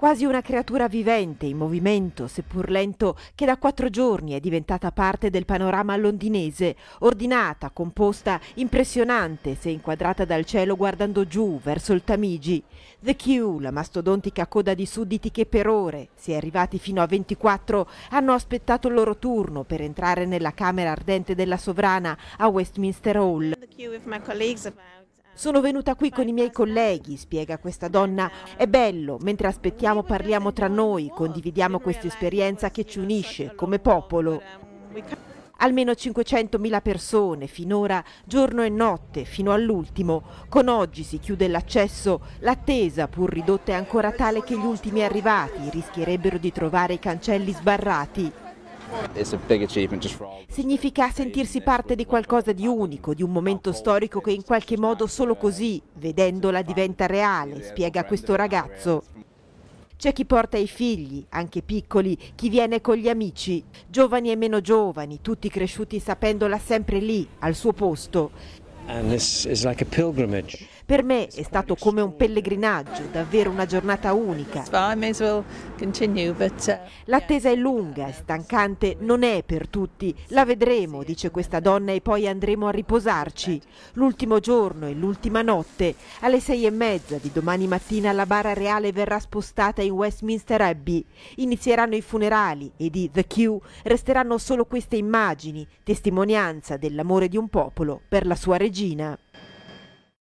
quasi una creatura vivente in movimento, seppur lento, che da quattro giorni è diventata parte del panorama londinese, ordinata, composta, impressionante se inquadrata dal cielo guardando giù verso il Tamigi. The Q, la mastodontica coda di sudditi che per ore, se arrivati fino a 24, hanno aspettato il loro turno per entrare nella camera ardente della sovrana a Westminster Hall. The sono venuta qui con i miei colleghi, spiega questa donna. È bello, mentre aspettiamo parliamo tra noi, condividiamo questa esperienza che ci unisce come popolo. Almeno 500.000 persone finora, giorno e notte, fino all'ultimo. Con oggi si chiude l'accesso, l'attesa pur ridotta è ancora tale che gli ultimi arrivati rischierebbero di trovare i cancelli sbarrati. Significa sentirsi parte di qualcosa di unico, di un momento storico che in qualche modo solo così, vedendola, diventa reale, spiega questo ragazzo. C'è chi porta i figli, anche piccoli, chi viene con gli amici, giovani e meno giovani, tutti cresciuti sapendola sempre lì, al suo posto. And this is like a pilgrimage. Per me è stato come un pellegrinaggio, davvero una giornata unica. Uh, L'attesa è lunga, è stancante, non è per tutti. La vedremo, dice questa donna, e poi andremo a riposarci. L'ultimo giorno e l'ultima notte. Alle sei e mezza di domani mattina la bara reale verrà spostata in Westminster Abbey. Inizieranno i funerali e di The Q resteranno solo queste immagini, testimonianza dell'amore di un popolo per la sua regina.